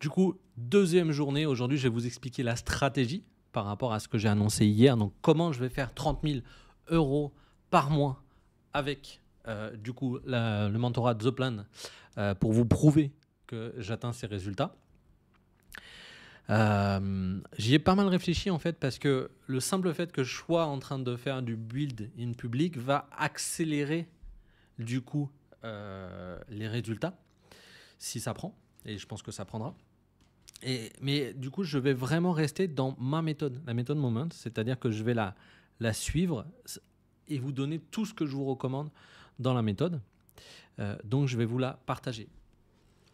Du coup, deuxième journée, aujourd'hui je vais vous expliquer la stratégie par rapport à ce que j'ai annoncé hier. Donc comment je vais faire 30 000 euros par mois avec euh, du coup le mentorat The Plan euh, pour vous prouver que j'atteins ces résultats. Euh, j'y ai pas mal réfléchi en fait parce que le simple fait que je sois en train de faire du build in public va accélérer du coup les résultats si ça prend et je pense que ça prendra mais du coup, je vais vraiment rester dans ma méthode, la méthode Moment, c'est-à-dire que je vais la, suivre et vous donner tout ce que je vous recommande dans la méthode. Euh, donc, je vais vous la partager.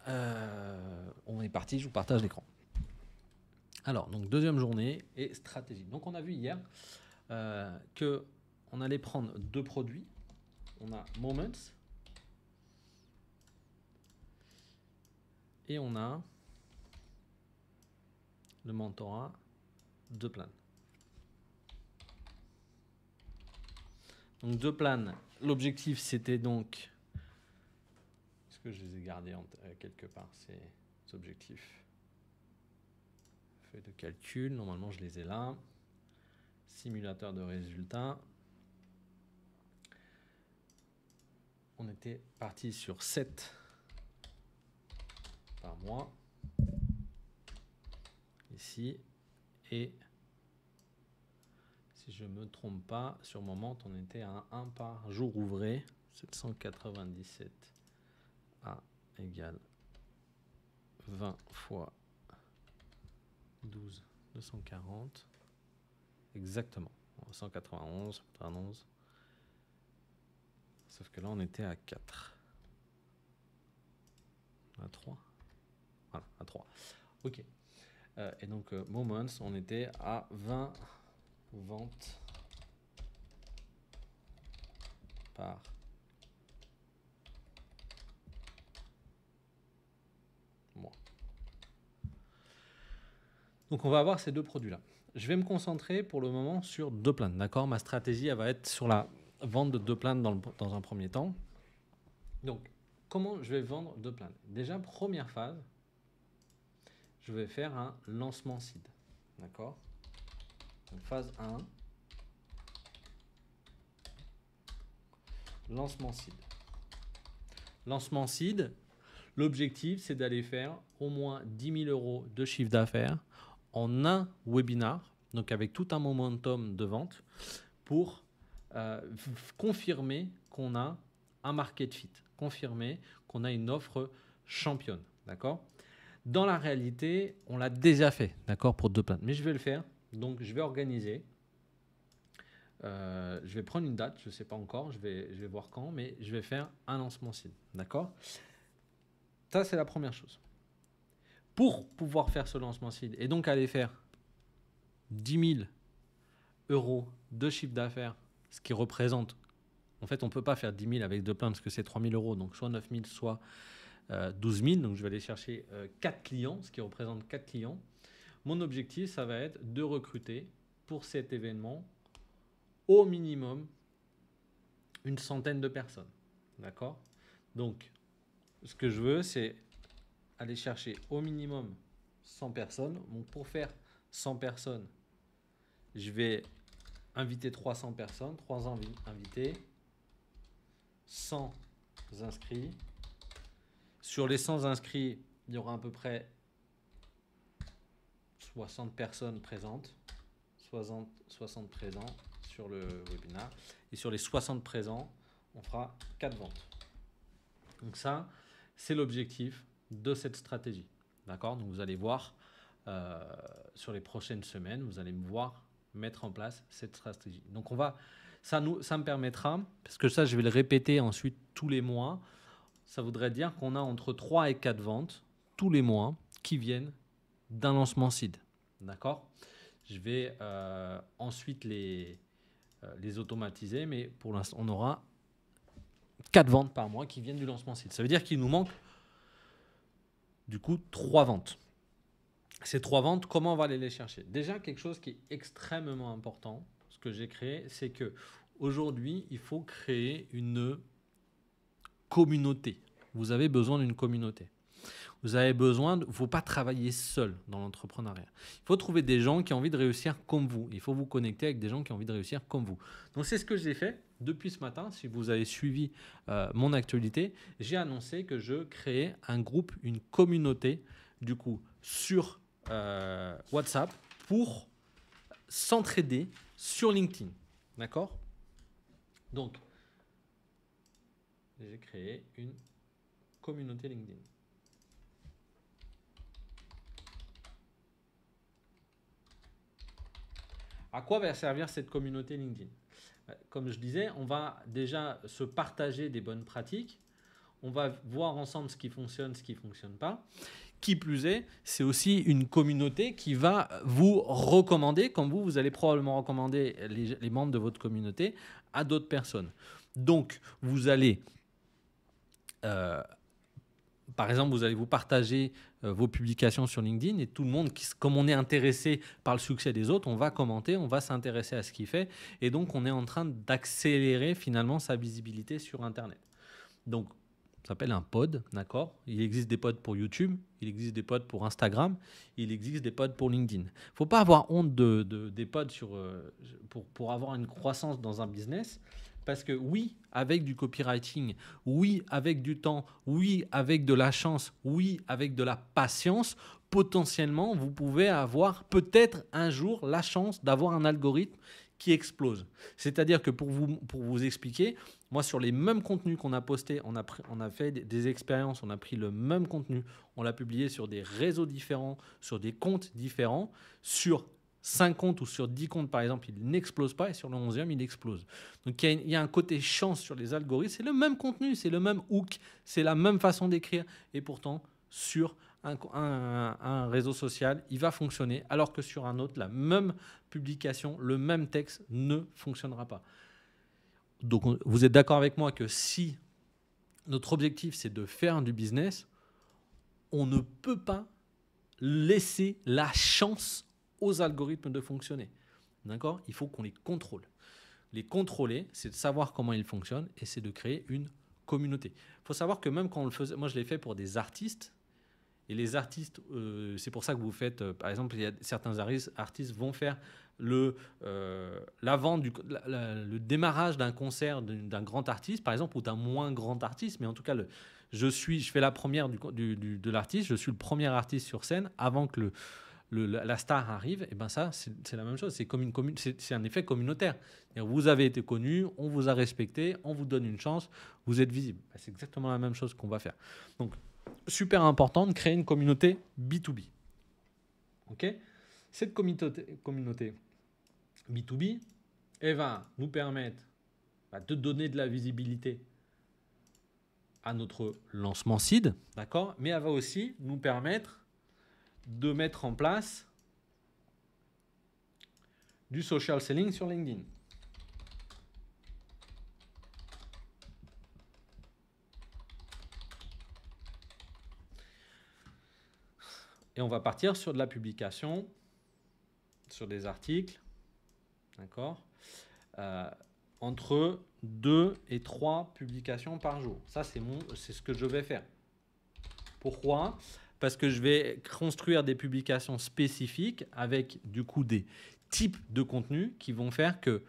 Euh, on est parti, je vous partage l'écran. Alors, donc deuxième journée et stratégie. Donc, on a vu hier qu'on euh, que allait prendre deux produits. On a Moments et on a le mentorat deux planes. Donc deux planes. L'objectif c'était donc... Est-ce que je les ai gardés en euh, quelque part ces objectifs fait de calcul, normalement je les ai là. Simulateur de résultats. On était parti sur 7 par mois ici. Et si je me trompe pas, sur mon montre, on était à 1 par jour ouvré. 797 A égal 20 fois 12, 240. Exactement. 191, 91. Sauf que là, on était à 4. À 3. Voilà, à 3. Ok. Euh, et donc, euh, Moments, on était à 20 ventes par mois. Donc, on va avoir ces deux produits-là. Je vais me concentrer pour le moment sur deux plaintes, d'accord Ma stratégie, va être sur la vente de deux plaintes dans, dans un premier temps. Donc, comment je vais vendre deux plaintes Déjà, première phase, je vais faire un lancement seed. D'accord phase 1. Lancement seed. Lancement seed, l'objectif c'est d'aller faire au moins 10 000 euros de chiffre d'affaires en un webinar, donc avec tout un momentum de vente, pour euh, confirmer qu'on a un market fit, confirmer qu'on a une offre championne. D'accord dans la réalité, on l'a déjà fait, d'accord, pour deux plaintes. Mais je vais le faire. Donc, je vais organiser. Euh, je vais prendre une date, je ne sais pas encore, je vais, je vais voir quand, mais je vais faire un lancement site, D'accord Ça, c'est la première chose. Pour pouvoir faire ce lancement site et donc aller faire 10 000 euros de chiffre d'affaires, ce qui représente. En fait, on ne peut pas faire 10 000 avec deux plaintes parce que c'est 3 000 euros, donc soit 9 000, soit 12 euh, 000. Donc je vais aller chercher 4 euh, clients, ce qui représente 4 clients. Mon objectif, ça va être de recruter pour cet événement au minimum une centaine de personnes. D'accord Donc, ce que je veux, c'est aller chercher au minimum 100 personnes. Donc, pour faire 100 personnes, je vais inviter 300 personnes, 3 invités, 100 inscrits, sur les 100 inscrits, il y aura à peu près 60 personnes présentes. 60, présents sur le webinaire. Et sur les 60 présents, on fera 4 ventes. Donc ça, c'est l'objectif de cette stratégie. D'accord Donc vous allez voir euh, sur les prochaines semaines, vous allez me voir mettre en place cette stratégie. Donc on va, ça, nous, ça me permettra, parce que ça, je vais le répéter ensuite tous les mois, ça voudrait dire qu'on a entre 3 et 4 ventes tous les mois qui viennent d'un lancement seed. D'accord Je vais euh, ensuite les, euh, les automatiser, mais pour l'instant, on aura 4 ventes par mois qui viennent du lancement seed. Ça veut dire qu'il nous manque du coup 3 ventes. Ces 3 ventes, comment on va aller les chercher Déjà, quelque chose qui est extrêmement important, ce que j'ai créé, c'est que aujourd'hui, il faut créer une communauté. Vous avez besoin d'une communauté. Vous avez besoin, de, il ne faut pas travailler seul dans l'entrepreneuriat. Il faut trouver des gens qui ont envie de réussir comme vous. Il faut vous connecter avec des gens qui ont envie de réussir comme vous. Donc c'est ce que j'ai fait depuis ce matin. Si vous avez suivi euh, mon actualité, j'ai annoncé que je créais un groupe, une communauté, du coup, sur euh, WhatsApp pour s'entraider sur LinkedIn. D'accord Donc, j'ai créé une communauté LinkedIn. À quoi va servir cette communauté LinkedIn euh, Comme je disais, on va déjà se partager des bonnes pratiques. On va voir ensemble ce qui fonctionne, ce qui ne fonctionne pas. Qui plus est, c'est aussi une communauté qui va vous recommander, comme vous, vous allez probablement recommander les, les membres de votre communauté à d'autres personnes. Donc, vous allez euh, par exemple, vous allez vous partager euh, vos publications sur LinkedIn et tout le monde, qui, comme on est intéressé par le succès des autres, on va commenter, on va s'intéresser à ce qu'il fait. Et donc, on est en train d'accélérer finalement sa visibilité sur Internet. Donc, ça s'appelle un pod, d'accord Il existe des pods pour YouTube, il existe des pods pour Instagram, il existe des pods pour LinkedIn. Il ne faut pas avoir honte de, des pods euh, pour, pour avoir une croissance dans un business. Parce que oui, avec du copywriting, oui, avec du temps, oui, avec de la chance, oui, avec de la patience, potentiellement, vous pouvez avoir peut-être un jour la chance d'avoir un algorithme qui explose. C'est-à-dire que pour vous, pour vous expliquer, moi sur les mêmes contenus qu'on a postés, on a, on a fait des, des expériences, on a pris le même contenu, on l'a publié sur des réseaux différents, sur des comptes différents, sur 5 comptes ou sur 10 comptes, par exemple, il n'explose pas et sur le 11e, il explose. Donc il y, a un côté chance sur les algorithmes. C'est le même contenu, c'est le même hook, c'est la même façon d'écrire. Et pourtant, sur un, un, réseau social, il va fonctionner, alors que sur un autre, la même publication, le même texte ne fonctionnera pas. Donc vous êtes d'accord avec moi que si notre objectif, c'est de faire du business, on ne peut pas laisser la chance aux algorithmes de fonctionner. D'accord Il faut qu'on les contrôle. Les contrôler, c'est de savoir comment ils fonctionnent et c'est de créer une communauté. Il faut savoir que même quand on le faisait, moi je l'ai fait pour des artistes, et les artistes, euh, c'est pour ça que vous faites, euh, par exemple, il y a certains artistes vont faire le, euh, vente du, le démarrage d'un concert d'un grand artiste, par exemple, ou d'un moins grand artiste, mais en tout cas, le, je, suis, je fais la première du, de l'artiste, je suis le premier artiste sur scène avant que le, la, star arrive, et ben ça, c'est la même chose. C'est comme une c'est un effet communautaire. Vous avez été connu, on vous a respecté, on vous donne une chance, vous êtes visible. Ben, c'est exactement la même chose qu'on va faire. Donc, super important de créer une communauté B2B. Ok Cette communauté, B2B, elle va nous permettre ben, de donner de la visibilité à notre lancement CID, d'accord Mais elle va aussi nous permettre de mettre en place du social selling sur LinkedIn. Et on va partir sur de la publication, sur des articles, d'accord euh, Entre 2 et 3 publications par jour. Ça, c'est ce que je vais faire. Pourquoi parce que je vais construire des publications spécifiques avec du coup des types de contenus qui vont faire que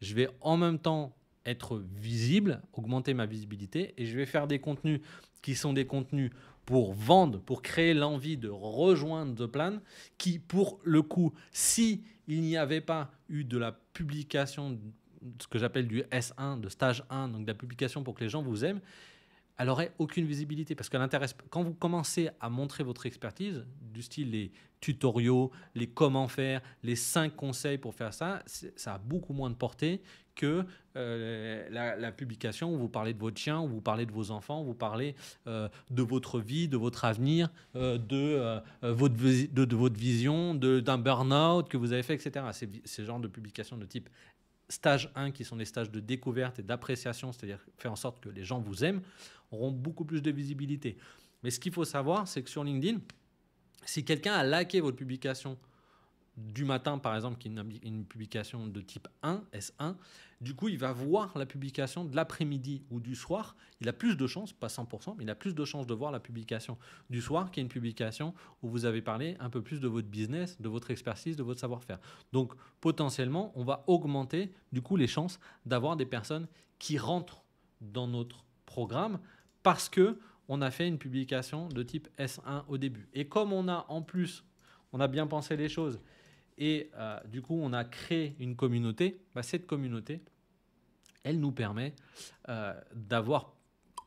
je vais en même temps être visible, augmenter ma visibilité et je vais faire des contenus qui sont des contenus pour vendre, pour créer l'envie de rejoindre The Plan, qui pour le coup, si il n'y avait pas eu de la publication, ce que j'appelle du S1, de stage 1, donc de la publication pour que les gens vous aiment, elle n'aurait aucune visibilité parce que Quand vous commencez à montrer votre expertise, du style les tutoriaux, les comment faire, les cinq conseils pour faire ça, ça a beaucoup moins de portée que euh, la, publication où vous parlez de votre chien, où vous parlez de vos enfants, où vous parlez euh, de votre vie, de votre avenir, euh, de, votre de, votre vision, d'un burn-out que vous avez fait, etc. Ces, ces genres de publications de type stage 1 qui sont des stages de découverte et d'appréciation, c'est-à-dire faire en sorte que les gens vous aiment auront beaucoup plus de visibilité. Mais ce qu'il faut savoir, c'est que sur LinkedIn, si quelqu'un a liké votre publication du matin, par exemple, qui est une, publication de type 1, S1, du coup, il va voir la publication de l'après-midi ou du soir. Il a plus de chances, pas 100%, mais il a plus de chances de voir la publication du soir, qui est une publication où vous avez parlé un peu plus de votre business, de votre expertise, de votre savoir-faire. Donc, potentiellement, on va augmenter, du coup, les chances d'avoir des personnes qui rentrent dans notre programme parce que on a fait une publication de type S1 au début. Et comme on a en plus, on a bien pensé les choses et euh, du coup on a créé une communauté, bah, cette communauté, elle nous permet euh, d'avoir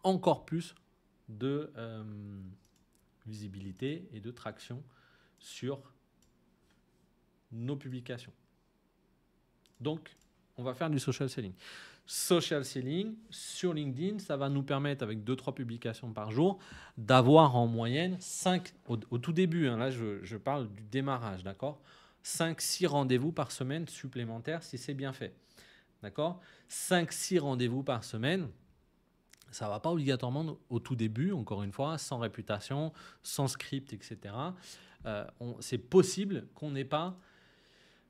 encore plus de euh, visibilité et de traction sur nos publications. Donc, on va faire du social selling social selling sur LinkedIn, ça va nous permettre, avec 2-3 publications par jour, d'avoir en moyenne 5, au, tout début, hein, là je, parle du démarrage, d'accord 5-6 rendez-vous par semaine supplémentaires si c'est bien fait. D'accord 5-6 rendez-vous par semaine, ça ne va pas obligatoirement au tout début, encore une fois, sans réputation, sans script, etc. Euh, c'est possible qu'on n'ait pas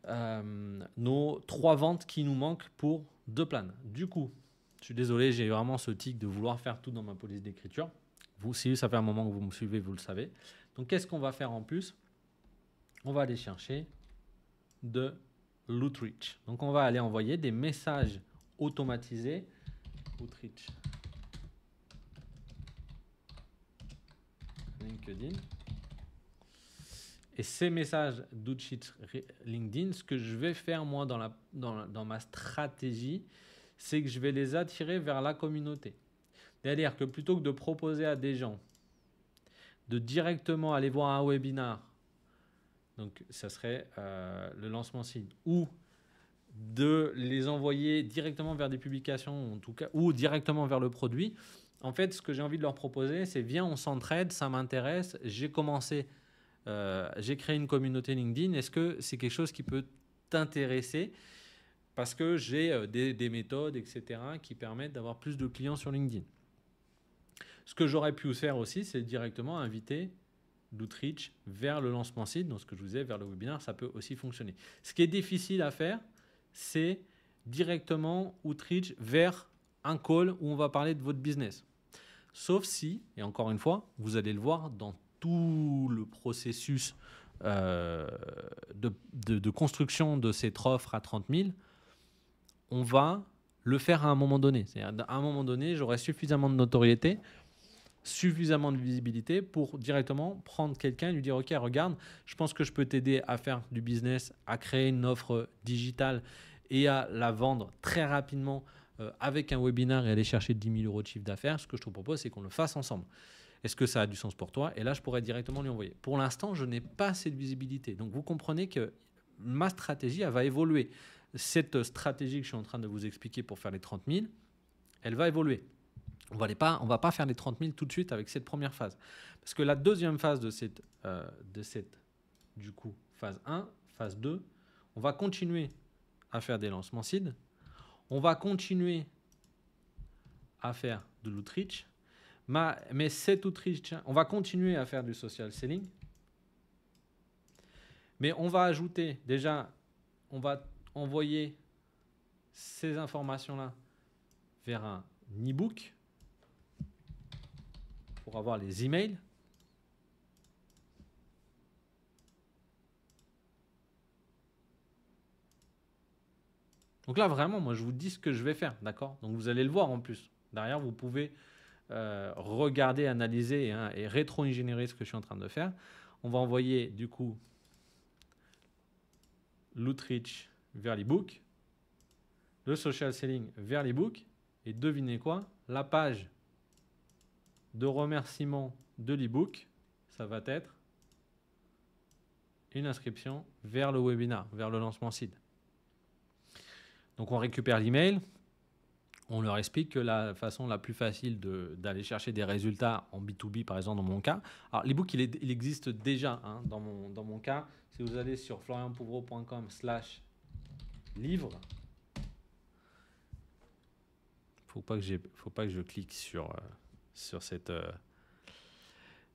euh, nos trois ventes qui nous manquent pour deux planes. Du coup, je suis désolé, j'ai vraiment ce tic de vouloir faire tout dans ma police d'écriture. Vous, si ça fait un moment que vous me suivez, vous le savez. Donc, qu'est-ce qu'on va faire en plus On va aller chercher de l'outreach. Donc, on va aller envoyer des messages automatisés. Outreach. LinkedIn. Et ces messages d'outreach LinkedIn, ce que je vais faire moi dans, la, dans, ma stratégie, c'est que je vais les attirer vers la communauté. C'est-à-dire que plutôt que de proposer à des gens de directement aller voir un webinar, donc ça serait euh, le lancement signe, ou de les envoyer directement vers des publications, en tout cas, ou directement vers le produit, en fait, ce que j'ai envie de leur proposer, c'est viens, on s'entraide, ça m'intéresse, j'ai commencé euh, j'ai créé une communauté LinkedIn, est-ce que c'est quelque chose qui peut t'intéresser Parce que j'ai euh, des, des, méthodes, etc., qui permettent d'avoir plus de clients sur LinkedIn. Ce que j'aurais pu faire aussi, c'est directement inviter l'outreach vers le lancement site, donc ce que je vous ai vers le webinaire, ça peut aussi fonctionner. Ce qui est difficile à faire, c'est directement outreach vers un call où on va parler de votre business. Sauf si, et encore une fois, vous allez le voir dans tout le processus euh, de, construction de cette offre à 30 000, on va le faire à un moment donné. C'est-à-dire, à un moment donné, j'aurai suffisamment de notoriété, suffisamment de visibilité pour directement prendre quelqu'un et lui dire Ok, regarde, je pense que je peux t'aider à faire du business, à créer une offre digitale et à la vendre très rapidement euh, avec un webinar et aller chercher 10 000 euros de chiffre d'affaires. Ce que je te propose, c'est qu'on le fasse ensemble. Est-ce que ça a du sens pour toi Et là, je pourrais directement lui envoyer. Pour l'instant, je n'ai pas cette visibilité. Donc, vous comprenez que ma stratégie, elle va évoluer. Cette stratégie que je suis en train de vous expliquer pour faire les 30 000, elle va évoluer. On ne va pas faire les 30 000 tout de suite avec cette première phase. Parce que la deuxième phase de cette, euh, du coup, phase 1, phase 2, on va continuer à faire des lancements SID. On va continuer à faire de l'outreach mais tout autrichien, on va continuer à faire du social selling, mais on va ajouter déjà, on va envoyer ces informations-là vers un e-book pour avoir les emails. Donc là, vraiment, moi, je vous dis ce que je vais faire, d'accord Donc vous allez le voir en plus. Derrière, vous pouvez euh, regarder, analyser hein, et rétro-ingénierer ce que je suis en train de faire, on va envoyer du coup l'outreach vers l'ebook, le social selling vers l'ebook, et devinez quoi La page de remerciement de l'ebook, ça va être une inscription vers le webinar, vers le lancement site. Donc on récupère l'email, on leur explique que la façon la plus facile d'aller chercher des résultats en B2B, par exemple, dans mon cas, alors les il, il existe déjà hein, dans, mon, dans mon cas. Si vous allez sur florianpouvreau.com slash livre, il pas que faut pas que je clique sur, euh, sur cette... Euh,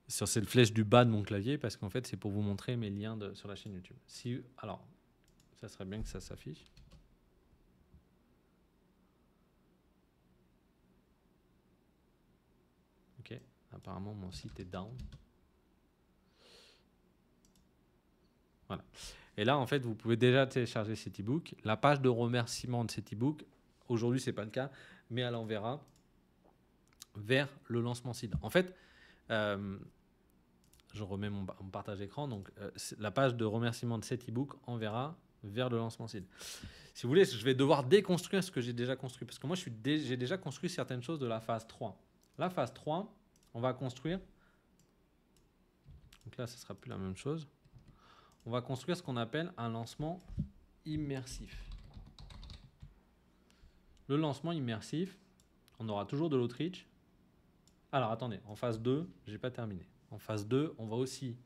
sur cette flèche du bas de mon clavier parce qu'en fait c'est pour vous montrer mes liens sur la chaîne YouTube. Si alors ça serait bien que ça s'affiche. Apparemment, mon site est down. Voilà. Et là, en fait, vous pouvez déjà télécharger cet e-book. La page de remerciement de cet e-book, aujourd'hui, ce n'est pas le cas, mais elle enverra vers le lancement site. En fait, euh, je remets mon, partage écran. Donc, euh, la page de remerciement de cet e-book enverra vers le lancement site. Si vous voulez, je vais devoir déconstruire ce que j'ai déjà construit. Parce que moi, j'ai déjà construit certaines choses de la phase 3. La phase 3, on va construire. Donc là, ce sera plus la même chose. On va construire ce qu'on appelle un lancement immersif. Le lancement immersif, on aura toujours de l'Autriche. Alors attendez, en phase 2, j'ai pas terminé. En phase 2, on va aussi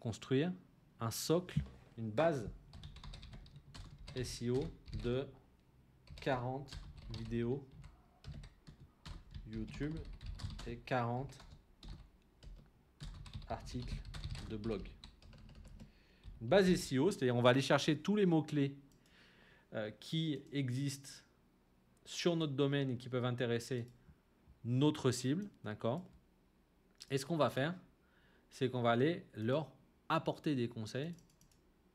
construire un socle, une base SEO de 40 vidéos YouTube c'est 40 articles de blog. Une base SEO, c'est-à-dire on va aller chercher tous les mots-clés euh, qui existent sur notre domaine et qui peuvent intéresser notre cible, d'accord Et ce qu'on va faire, c'est qu'on va aller leur apporter des conseils,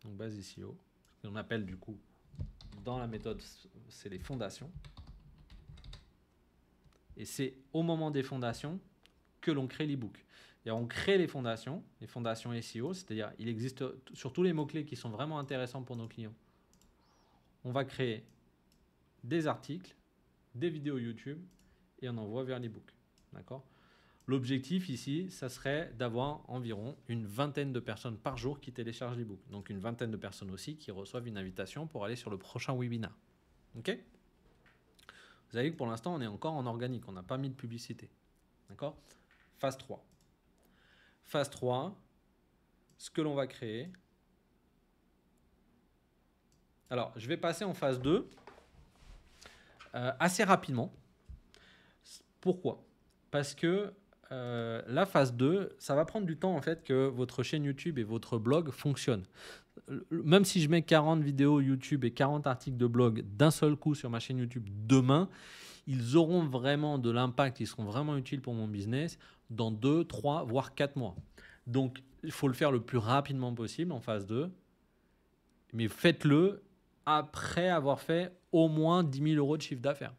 donc base SEO, ce qu'on appelle du coup dans la méthode, c'est les fondations. Et c'est au moment des fondations que l'on crée l'ebook. On crée les fondations, les fondations SEO, c'est-à-dire il existe sur tous les mots-clés qui sont vraiment intéressants pour nos clients. On va créer des articles, des vidéos YouTube et on envoie vers l'ebook. D'accord L'objectif ici, ça serait d'avoir environ une vingtaine de personnes par jour qui téléchargent l'ebook. Donc une vingtaine de personnes aussi qui reçoivent une invitation pour aller sur le prochain webinaire. OK vous avez vu que pour l'instant, on est encore en organique, on n'a pas mis de publicité. D'accord Phase 3. Phase 3, ce que l'on va créer. Alors, je vais passer en phase 2 euh, assez rapidement. Pourquoi Parce que euh, la phase 2, ça va prendre du temps en fait que votre chaîne YouTube et votre blog fonctionnent même si je mets 40 vidéos YouTube et 40 articles de blog d'un seul coup sur ma chaîne YouTube demain, ils auront vraiment de l'impact, ils seront vraiment utiles pour mon business dans 2, 3, voire 4 mois. Donc, il faut le faire le plus rapidement possible en phase 2, mais faites-le après avoir fait au moins 10 000 euros de chiffre d'affaires.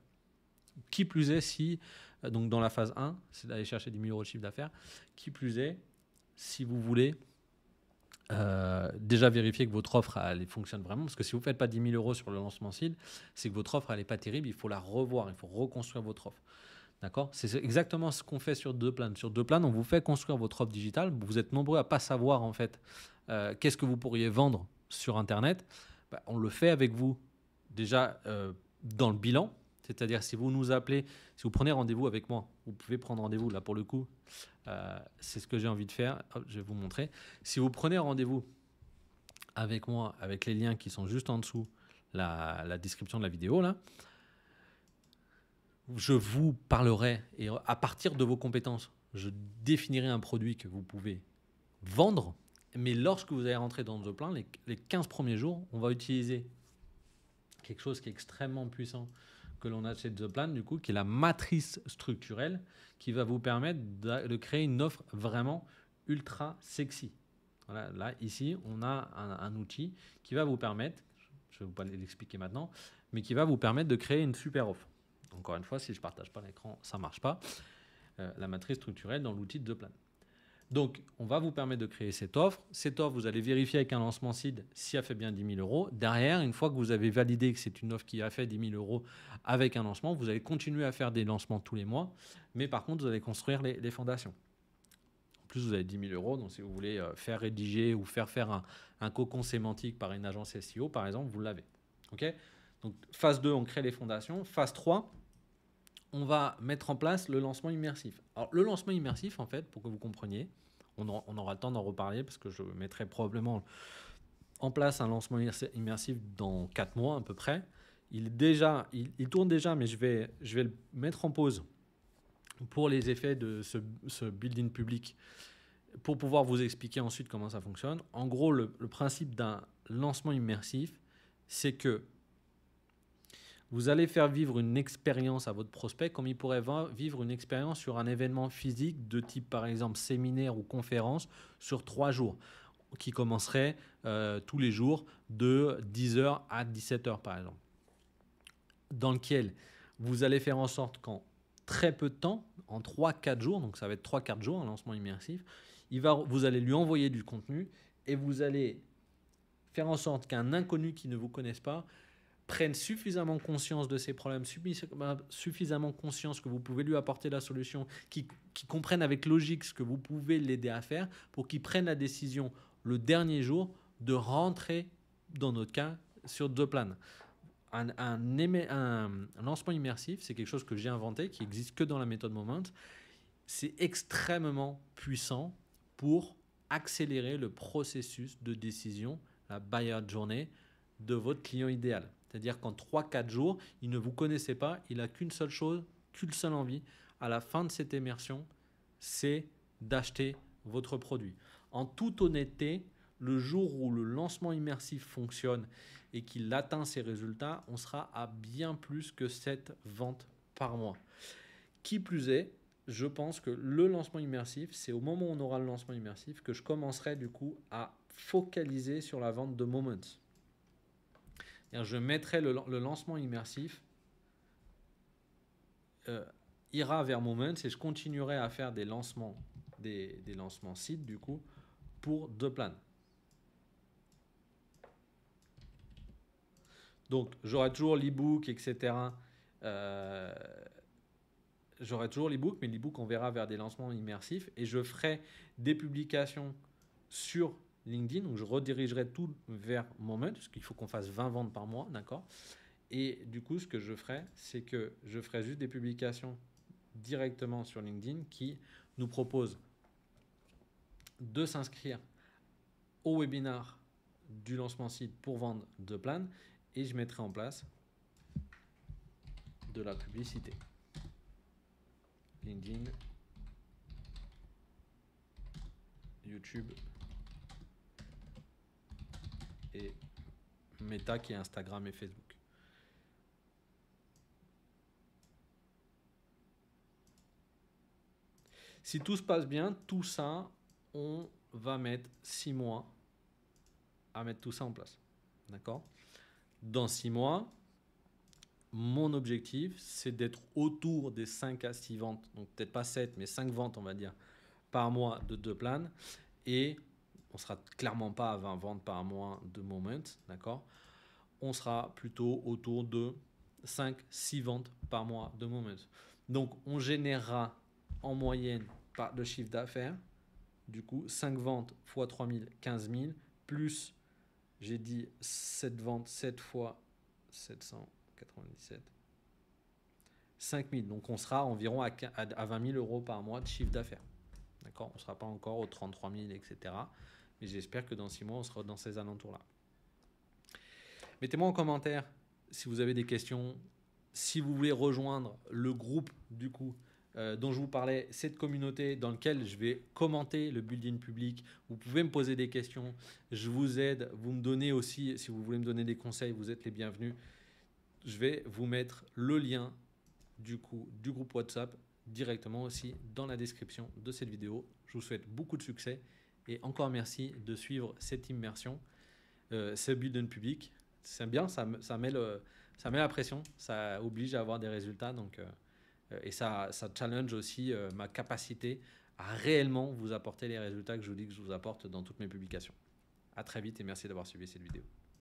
Qui plus est, si, euh, donc dans la phase 1, c'est d'aller chercher 10 000 euros de chiffre d'affaires, qui plus est, si vous voulez euh, déjà vérifier que votre offre elle, fonctionne vraiment, parce que si vous ne faites pas 10 000 euros sur le lancement seed, c'est que votre offre elle n'est pas terrible, il faut la revoir, il faut reconstruire votre offre. D'accord C'est exactement ce qu'on fait sur deux plans Sur deux planes, on vous fait construire votre offre digitale. Vous êtes nombreux à pas savoir en fait euh, qu'est-ce que vous pourriez vendre sur Internet. Bah, on le fait avec vous déjà euh, dans le bilan, c'est-à-dire, si vous nous appelez, si vous prenez rendez-vous avec moi, vous pouvez prendre rendez-vous là pour le coup. Euh, c'est ce que j'ai envie de faire. je vais vous montrer. Si vous prenez rendez-vous avec moi, avec les liens qui sont juste en dessous la, description de la vidéo, là, je vous parlerai et à partir de vos compétences, je définirai un produit que vous pouvez vendre. Mais lorsque vous allez rentrer dans The Plan, les 15 premiers jours, on va utiliser quelque chose qui est extrêmement puissant que l'on a chez The Plan, du coup, qui est la matrice structurelle qui va vous permettre de créer une offre vraiment ultra sexy. Voilà, là, ici, on a un, outil qui va vous permettre, je ne vais pas l'expliquer maintenant, mais qui va vous permettre de créer une super offre. Encore une fois, si je partage pas l'écran, ça marche pas. Euh, la matrice structurelle dans l'outil de The Plan. Donc, on va vous permettre de créer cette offre. Cette offre, vous allez vérifier avec un lancement CID si a fait bien 10 000 euros. Derrière, une fois que vous avez validé que c'est une offre qui a fait 10 000 euros avec un lancement, vous allez continuer à faire des lancements tous les mois. Mais par contre, vous allez construire les, fondations. En plus, vous avez 10 000 euros. Donc, si vous voulez euh, faire rédiger ou faire faire un, cocon sémantique par une agence SEO, par exemple, vous l'avez. OK Donc, phase 2, on crée les fondations. Phase 3, on va mettre en place le lancement immersif. Alors, le lancement immersif, en fait, pour que vous compreniez, on, aura le temps d'en reparler parce que je mettrai probablement en place un lancement immersif dans 4 mois à peu près. Il, déjà, il, tourne déjà, mais je vais, je vais le mettre en pause pour les effets de ce, building public pour pouvoir vous expliquer ensuite comment ça fonctionne. En gros, le principe d'un lancement immersif, c'est que vous allez faire vivre une expérience à votre prospect comme il pourrait vivre une expérience sur un événement physique de type par exemple séminaire ou conférence sur trois jours qui commencerait euh, tous les jours de 10h à 17h par exemple. Dans lequel vous allez faire en sorte qu'en très peu de temps, en 3-4 jours, donc ça va être 3-4 jours un lancement immersif, il va, vous allez lui envoyer du contenu et vous allez faire en sorte qu'un inconnu qui ne vous connaisse pas prennent suffisamment conscience de ses problèmes, ben, suffisamment conscience que vous pouvez lui apporter la solution, qui, comprennent avec logique ce que vous pouvez l'aider à faire, pour qu'ils prennent la décision le dernier jour de rentrer, dans notre cas, sur deux planes. Un, lancement immersif, c'est quelque chose que j'ai inventé, qui existe que dans la méthode Moment. C'est extrêmement puissant pour accélérer le processus de décision, la buyer journée de votre client idéal. C'est-à-dire qu'en 3-4 jours, il ne vous connaissait pas, il n'a qu'une seule chose, qu'une seule envie, à la fin de cette immersion, c'est d'acheter votre produit. En toute honnêteté, le jour où le lancement immersif fonctionne et qu'il atteint ses résultats, on sera à bien plus que 7 ventes par mois. Qui plus est, je pense que le lancement immersif, c'est au moment où on aura le lancement immersif que je commencerai du coup à focaliser sur la vente de Moments. Je mettrai le, lancement immersif, euh, ira vers Moments et je continuerai à faire des lancements, des, lancements sites du coup, pour deux planes. Donc j'aurai toujours l'ebook, etc. Euh, j'aurai toujours l'ebook, mais l'ebook on verra vers des lancements immersifs et je ferai des publications sur LinkedIn, donc je redirigerai tout vers mode, parce qu'il faut qu'on fasse 20 ventes par mois, d'accord Et du coup, ce que je ferai, c'est que je ferai juste des publications directement sur LinkedIn qui nous proposent de s'inscrire au webinar du lancement site pour vendre de planes, et je mettrai en place de la publicité. LinkedIn, YouTube, et Meta qui est Instagram et Facebook. Si tout se passe bien, tout ça, on va mettre six mois à mettre tout ça en place. D'accord Dans six mois, mon objectif, c'est d'être autour des 5 à 6 ventes. Donc peut-être pas 7, mais 5 ventes, on va dire, par mois de deux planes. Et on sera clairement pas à 20 ventes par mois de Moment, d'accord On sera plutôt autour de 5, 6 ventes par mois de Moment. Donc, on générera en moyenne par le chiffre d'affaires, du coup, 5 ventes x 3000, 15 000, plus, j'ai dit 7 ventes 7 fois 797. 5 000. Donc, on sera environ à, à 20 000 euros par mois de chiffre d'affaires. D'accord On ne sera pas encore aux 33 000, etc. Mais j'espère que dans six mois, on sera dans ces alentours-là. Mettez-moi en commentaire si vous avez des questions, si vous voulez rejoindre le groupe du coup euh, dont je vous parlais, cette communauté dans laquelle je vais commenter le building public. Vous pouvez me poser des questions, je vous aide, vous me donnez aussi, si vous voulez me donner des conseils, vous êtes les bienvenus. Je vais vous mettre le lien du coup du groupe WhatsApp directement aussi dans la description de cette vidéo. Je vous souhaite beaucoup de succès et encore merci de suivre cette immersion, euh, ce build-in public. C'est bien, ça, ça, met le, ça met la pression, ça oblige à avoir des résultats. Donc, euh, euh, et ça, ça challenge aussi ma capacité à réellement vous apporter les résultats que je vous dis que je vous apporte dans toutes mes publications. À très vite et merci d'avoir suivi cette vidéo.